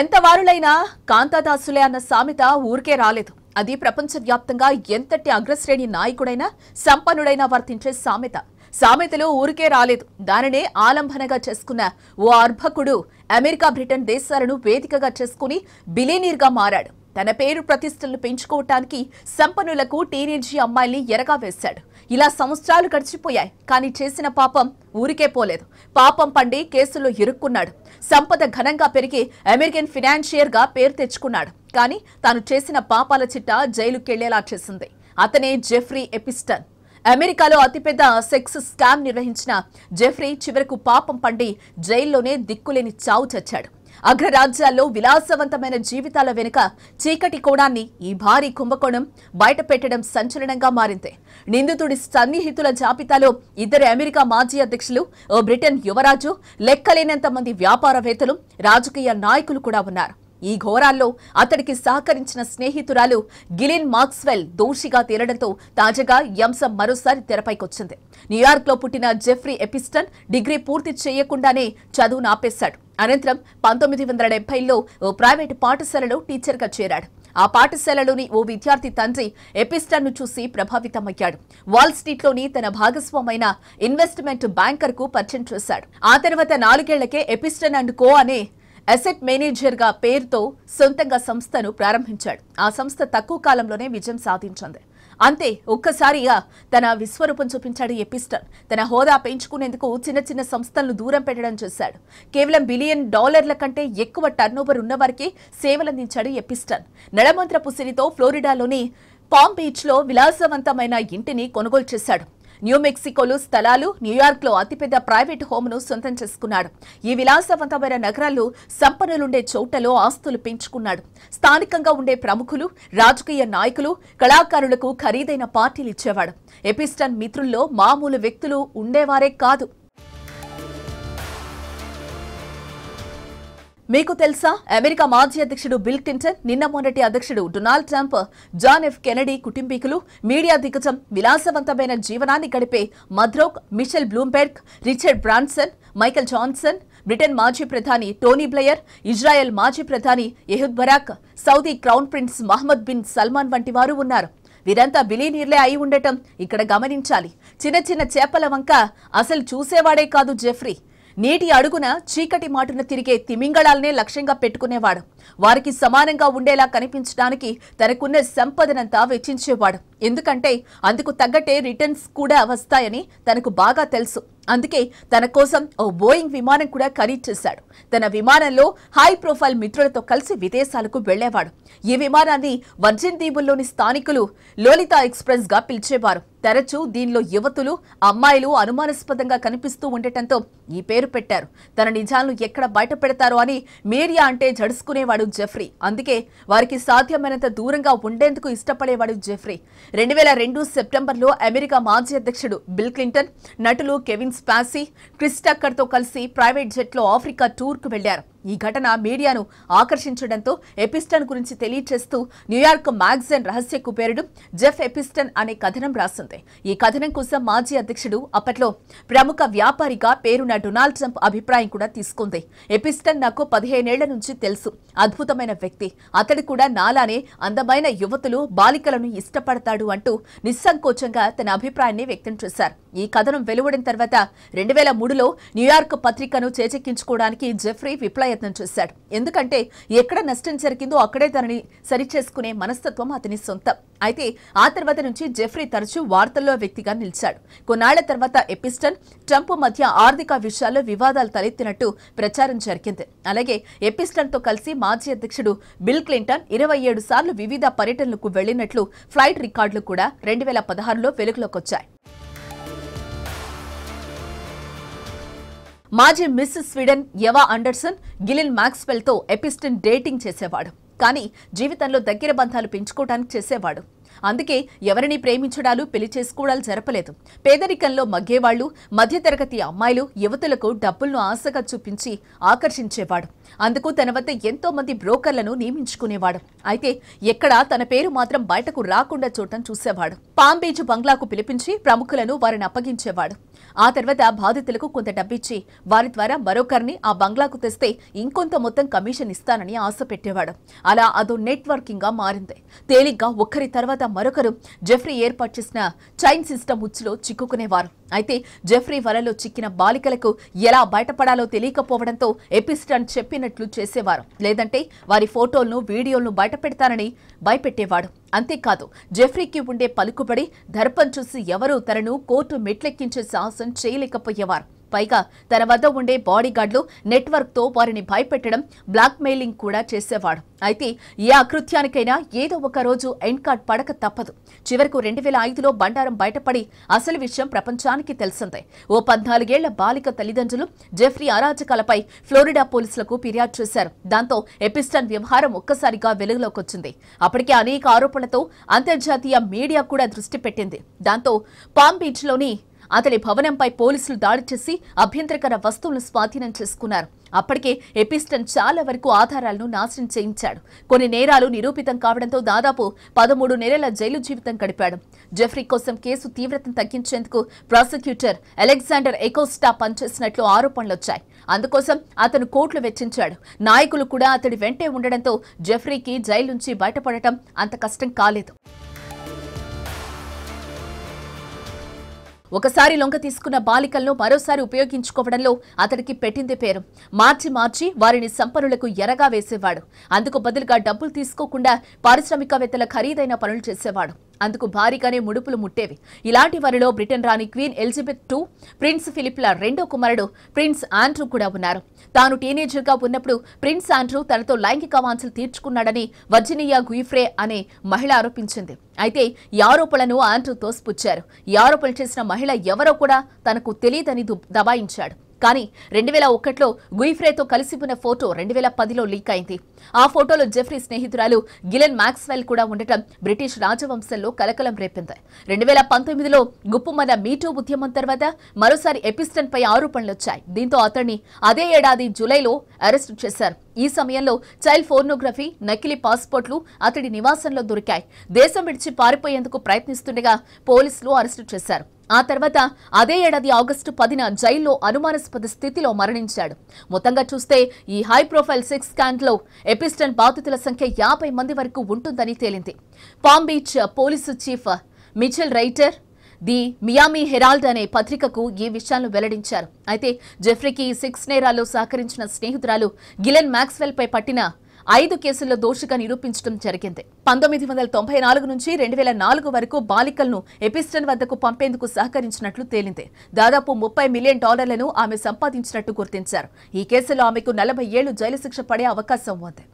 ఎంత వారులైనా కాంతాదాసులే అన్న సామెత ఊరికే రాలేదు అది ప్రపంచవ్యాప్తంగా ఎంతటి అగ్రశ్రేణి నాయకుడైనా సంపన్నుడైనా వర్తించే సామెత సామెతలు ఊరికే రాలేదు దానినే ఆలంబనగా చేసుకున్న ఓ అర్భకుడు అమెరికా బ్రిటన్ దేశాలను వేదికగా చేసుకుని బిలీనీర్గా మారాడు తన పేరు ప్రతిష్టలను పెంచుకోవటానికి సంపన్నులకు టీనేజీ అమ్మాయిల్ని ఎరగా వేశాడు ఇలా సంవత్సరాలు గడిచిపోయాయి కానీ చేసిన పాపం ఊరికే పోలేదు పాపం పండి కేసులో ఇరుక్కున్నాడు సంపద ఘనంగా పెరిగి అమెరికన్ ఫినాన్షియర్గా పేరు తెచ్చుకున్నాడు కానీ తాను చేసిన పాపాల చిట్ట జైలుకెళ్లేలా చేసింది అతనే జెఫ్రీ ఎపిస్టన్ అమెరికాలో అతిపెద్ద సెక్స్ స్కామ్ నిర్వహించిన జెఫ్రీ చివరకు పాపం పండి జైల్లోనే దిక్కులేని చావు చచ్చాడు అగ్రరాజ్యాల్లో విలాసవంతమైన జీవితాల వెనుక చీకటి కోణాన్ని ఈ భారీ కుంభకోణం బయటపెట్టడం సంచలనంగా మారింది నిందితుడి సన్నిహితుల జాబితాలో ఇద్దరు అమెరికా మాజీ అధ్యక్షులు ఓ బ్రిటన్ యువరాజు లెక్కలేనంత మంది వ్యాపారవేత్తలు రాజకీయ నాయకులు కూడా ఉన్నారు ఈ ఘోరాల్లో అతడికి సహకరించిన స్నేహితురాలు గిలిన్ మాక్స్వెల్ దోషిగా తేలడంతో తాజాగా యంసం మరోసారి తెరపైకొచ్చింది న్యూయార్క్లో పుట్టిన జెఫ్రీ ఎపిస్టన్ డిగ్రీ పూర్తి చేయకుండానే చదువును ఆపేశాడు అనంతరం పంతొమ్మిది వందల డెబ్బైలో ఓ ప్రైవేటు పాఠశాలలో టీచర్గా చేరాడు ఆ పాఠశాలలోని ఓ విద్యార్థి తండ్రి ఎపిస్టన్ను చూసి ప్రభావితమయ్యాడు వాల్ లోని తన భాగస్వామైన ఇన్వెస్ట్మెంట్ బ్యాంకర్కు పరిచయం చేశాడు ఆ తర్వాత నాలుగేళ్లకే ఎపిస్టన్ అండ్ కో అనే అసెట్ మేనేజర్గా పేరుతో సొంతంగా సంస్థను ప్రారంభించాడు ఆ సంస్థ తక్కువ కాలంలోనే విజయం సాధించింది అంతే ఒక్కసారిగా తన విశ్వరూపం చూపించాడు ఎపిస్టన్ తన హోదా పెంచుకునేందుకు చిన్న చిన్న సంస్థలను దూరం పెట్టడం చేశాడు కేవలం బిలియన్ డాలర్ల కంటే ఎక్కువ టర్నోవర్ ఉన్నవారికి సేవలందించాడు ఎపిస్టన్ నడమంత్ర పుసిరితో ఫ్లోరిడాలోని పామ్ బీచ్లో విలాసవంతమైన ఇంటిని కొనుగోలు చేశాడు న్యూ మెక్సికోలో స్థలాలు న్యూయార్క్లో అతిపెద్ద ప్రైవేట్ హోమ్ను సొంతం చేసుకున్నాడు ఈ విలాసవంతమైన నగరాల్లో సంపన్నులుండే చోటలో ఆస్తులు పెంచుకున్నాడు స్థానికంగా ఉండే ప్రముఖులు రాజకీయ నాయకులు కళాకారులకు ఖరీదైన పార్టీలు ఇచ్చేవాడు ఎపిస్టన్ మిత్రుల్లో మామూలు వ్యక్తులు ఉండేవారే కాదు మీకు తెలుసా అమెరికా మాజీ అధ్యక్షుడు బిల్ క్లింటన్ నిన్న మొన్నటి అధ్యక్షుడు Donald Trump John F Kennedy కుటుంబీకులు మీడియా దిగ్గజం విలాసవంతమైన జీవనాన్ని గడిపే మద్రోక్ Michael Bloomberg Richard Branson Michael Johnson Britain మాజీ ప్రధాని టోనీ బ్లయర్ ఇజ్రాయెల్ మాజీ ప్రధాని Ehud Barak Saudi crown prince Mohammed bin Salman వంటి వారు ఉన్నారు వీరంతా బిలీనీర్లే అయి ఉండటం ఇక్కడ గమనించాలి చిన్న చిన్న చేపల వంక అసలు చూసేవాడే కాదు జెఫ్రీ నీటి అడుగున చీకటి మాటున తిరిగే తిమింగళాలనే లక్ష్యంగా పెట్టుకునేవాడు వారికి సమానంగా ఉండేలా కనిపించడానికి తనకున్న సంపదనంతా వెచ్చించేవాడు ఎందుకంటే అందుకు తగ్గట్టే రిటర్న్స్ కూడా వస్తాయని తనకు బాగా తెలుసు అందుకే తన కోసం ఓ బోయింగ్ విమానం కూడా ఖరీదు చేశాడు తన విమానంలో హై ప్రొఫైల్ మిత్రులతో కలిసి విదేశాలకు వెళ్లేవాడు ఈ విమానాన్ని వర్జిన్ దీవుల్లోని స్థానికులు ఎక్స్ప్రెస్ గా పిలిచేవారు తరచూ దీనిలో యువతులు అమ్మాయిలు అనుమానాస్పదంగా కనిపిస్తూ ఉండటంతో ఈ పేరు పెట్టారు తన నిజాలను ఎక్కడ బయట పెడతారో అని మీడియా అంటే జడుసుకునేవాడు జెఫ్రీ అందుకే వారికి సాధ్యమైనంత దూరంగా ఉండేందుకు ఇష్టపడేవాడు జెఫ్రీ రెండు వేల రెండు సెప్టెంబర్లో అమెరికా మాజీ అధ్యక్షుడు బిల్ క్లింటన్ నటులు కెవిన్ बैसी क्रिस्टर तो कल प्रईवेट जेट आफ्रिका टूर्क ఈ ఘటన మీడియాను ఆకర్షించడంతో ఎపిస్టన్ గురించి తెలియచేస్తూ న్యూయార్క్ మ్యాగ్జైన్ రహస్య కుపేరుడు జెఫ్ ఎపిస్టన్ అనే కథనం రాసింది ఈ కథనం కోసం మాజీ అధ్యక్షుడు అప్పట్లో ప్రముఖ వ్యాపారిగా పేరున్న డొనాల్డ్ ట్రంప్ అభిప్రాయం కూడా తీసుకుంది ఎపిస్టన్ నాకు పదిహేనేళ్ల నుంచి తెలుసు అద్భుతమైన వ్యక్తి అతడు కూడా నాలానే అందమైన యువతులు బాలికలను ఇష్టపడతాడు అంటూ నిస్సంకోచంగా తన అభిప్రాయాన్ని వ్యక్తం చేశారు ఈ కథనం వెలువడిన తర్వాత రెండు వేల మూడులో న్యూయార్క్ పత్రికను చేజెక్కించుకోవడానికి జెఫ్రీ విప్లవ ప్రయత్నం చేశాడు ఎందుకంటే ఎక్కడ నష్టం జరిగిందో అక్కడే సరి సరిచేసుకునే మనస్తత్వం అతని సొంతం అయితే ఆ తర్వాత నుంచి జెఫ్రీ తరచూ వార్తల్లో వ్యక్తిగా నిలిచాడు కొన్నాళ్ల తర్వాత ఎపిస్టన్ ట్రంప్ మధ్య ఆర్థిక విషయాల్లో వివాదాలు తలెత్తినట్టు ప్రచారం జరిగింది అలాగే ఎపిస్టన్ తో కలిసి మాజీ అధ్యక్షుడు బిల్ క్లింటన్ ఇరవై ఏడు సార్లు వివిధ పర్యటనలకు వెళ్లినట్లు ఫ్లైట్ రికార్డులు కూడా రెండు వేల పదహారులో వెలుగులోకి వచ్చాయి మాజీ miss Sweden Eva Andersson Ghislaine తో ఎపిస్టన్ డేటింగ్ చేసేవాడు కానీ జీవితంలో దగ్గర బంధాలు పెంచుకోవడానికి చేసేవాడు అందుకే ఎవరిని ప్రేమించడాలు పెళ్లి చేసుకోవడాలు జరపలేదు పేదరికంలో మగ్గేవాళ్లు మధ్యతరగతి అమ్మాయిలు యువతులకు డబ్బులను ఆశగా చూపించి ఆకర్షించేవాడు అందుకు తన వద్ద ఎంతో మంది బ్రోకర్లను నియమించుకునేవాడు అయితే ఎక్కడా తన పేరు మాత్రం బయటకు రాకుండా చూడటం చూసేవాడు పాంబీచ్ బంగ్లాకు పిలిపించి ప్రముఖులను వారిని అప్పగించేవాడు ఆ తర్వాత బాధితులకు కొంత డబ్బిచ్చి వారి ద్వారా మరొకరిని ఆ బంగ్లాకు తెస్తే ఇంకొంత మొత్తం కమిషన్ ఇస్తానని ఆశ పెట్టేవాడు అలా అదో నెట్వర్కింగ్ గా మారింది తేలిగ్గా ఒకరి తర్వాత మరొకరు జెఫ్రీ ఏర్పాటు చేసిన చైన్ సిస్టమ్ ఉచ్చులో చిక్కుకునేవారు అయితే జెఫ్రీ వలలో చిక్కిన బాలికలకు ఎలా బయటపడాలో తెలియకపోవడంతో ఎపిస్టన్ చెప్పినట్లు చేసేవారు లేదంటే వారి ఫోటోలను వీడియోలను బయటపెడతారని భయపెట్టేవాడు అంతేకాదు జెఫ్రీకి ఉండే పలుకుబడి దర్పం చూసి ఎవరూ తనను కోర్టు మెట్లెక్కించే సాహసం చేయలేకపోయేవారు పైగా తన వద్ద ఉండే బాడీగార్డ్లు నెట్వర్క్తో వారిని భయపెట్టడం బ్లాక్మెయిలింగ్ కూడా చేసేవాడు అయితే ఏ అకృత్యానికైనా ఏదో ఒక రోజు ఎండ్ కార్డ్ పడక తప్పదు చివరకు రెండు వేల ఐదులో బండారం బయటపడి అసలు విషయం ప్రపంచానికి తెలిసిందే ఓ పద్నాలుగేళ్ల బాలిక తల్లిదండ్రులు జెఫ్రీ అరాచకాలపై ఫ్లోరిడా పోలీసులకు ఫిర్యాదు చేశారు దాంతో ఎపిస్టన్ వ్యవహారం ఒక్కసారిగా వెలుగులోకి వచ్చింది అప్పటికే అనేక ఆరోపణలతో అంతర్జాతీయ మీడియా కూడా దృష్టి పెట్టింది దాంతో పామ్ బీచ్లోని అతని భవనంపై పోలీసులు దాడి చేసి అభ్యంతరకర వస్తువులను స్వాధీనం చేసుకున్నారు అప్పటికే ఎపిస్టన్ చాలా వరకు ఆధారాలను నాశనం చేయించాడు కొన్ని నేరాలు నిరూపితం కావడంతో దాదాపు పదమూడు నెలల జైలు జీవితం గడిపాడు జెఫ్రీ కోసం కేసు తీవ్రతను తగ్గించేందుకు ప్రాసిక్యూటర్ అలెగ్జాండర్ ఎకోస్టా పనిచేసినట్లు ఆరోపణలు వచ్చాయి అందుకోసం అతను కోట్లు వెచ్చించాడు నాయకులు కూడా అతడి వెంటే ఉండడంతో జెఫ్రీకి జైలు నుంచి బయటపడటం అంత కష్టం కాలేదు ఒకసారి లొంగ తీసుకున్న బాలికలను మరోసారి ఉపయోగించుకోవడంలో అతడికి పెట్టింది పేరు మార్చి మార్చి వారిని సంపన్నులకు ఎరగా వేసేవాడు అందుకు బదులుగా డబ్బులు తీసుకోకుండా పారిశ్రామికవేత్తల ఖరీదైన పనులు చేసేవాడు అందుకు భారీగానే ముడుపులు ముట్టేవి ఇలాంటి వారిలో బ్రిటన్ రాణి క్వీన్ ఎలిజబెత్ టూ ప్రిన్స్ ఫిలిప్ల రెండో కుమారుడు ప్రిన్స్ ఆండ్రూ కూడా ఉన్నారు తాను టీనేజర్గా ఉన్నప్పుడు ప్రిన్స్ ఆండ్రూ తనతో లైంగిక వాంఛలు తీర్చుకున్నాడని వర్జినియా గుయిఫ్రే అనే మహిళ ఆరోపించింది అయితే ఈ ఆరోపణలను ఆండ్రూ తోసిపుచ్చారు ఈ ఆరోపణలు చేసిన మహిళ ఎవరో కూడా తనకు తెలియదని దబాయించాడు కానీ రెండు వేల ఒకటిలో గుయిఫ్రేతో ఉన్న ఫోటో రెండు వేల పదిలో లీక్ అయింది ఆ ఫోటోలో జెఫ్రీ స్నేహితురాలు గిలెన్ మ్యాక్స్వెల్ కూడా ఉండటం బ్రిటిష్ రాజవంశంలో కలకలం రేపింది రెండు వేల పంతొమ్మిదిలో గుప్పుమన్న మీటూ ఉద్యమం తర్వాత మరోసారి ఎపిస్టన్ పై ఆరోపణలు వచ్చాయి దీంతో అతన్ని అదే ఏడాది జూలైలో అరెస్టు చేశారు ఈ సమయంలో చైల్డ్ ఫోర్నోగ్రఫీ నకిలీ పాస్పోర్ట్లు అతడి నివాసంలో దొరికాయి దేశం విడిచి పారిపోయేందుకు ప్రయత్నిస్తుండగా పోలీసులు అరెస్టు చేశారు ఆ తర్వాత అదే ఏడాది ఆగస్టు పదిన జైల్లో అనుమానాస్పద స్థితిలో మరణించాడు మొత్తంగా చూస్తే ఈ హై ప్రొఫైల్ సెక్స్ స్కాండ్లో ఎపిస్టన్ బాధితుల సంఖ్య యాభై మంది వరకు ఉంటుందని తేలింది Palm Beach police chief Michael Reiter the Miami Herald అనే పత్రికకు ఈ విషయాలను వెల్లడించారు అయితే జెఫ్రీకి సిక్స్ నేరాల్లో సహకరించిన స్నేహితురాలు గిలెన్ మ్యాక్స్వెల్ పై పట్టిన ఐదు కేసుల్లో దోషిగా నిరూపించడం జరిగింది పంతొమ్మిది వందల తొంభై నాలుగు నుంచి రెండు వేల నాలుగు వరకు బాలికలను ఎపిస్టన్ వద్దకు పంపేందుకు సహకరించినట్లు తేలింది దాదాపు ముప్పై మిలియన్ డాలర్లను ఆమె సంపాదించినట్టు గుర్తించారు ఈ కేసులో ఆమెకు నలభై ఏళ్లు జైలు శిక్ష పడే అవకాశం ఉంది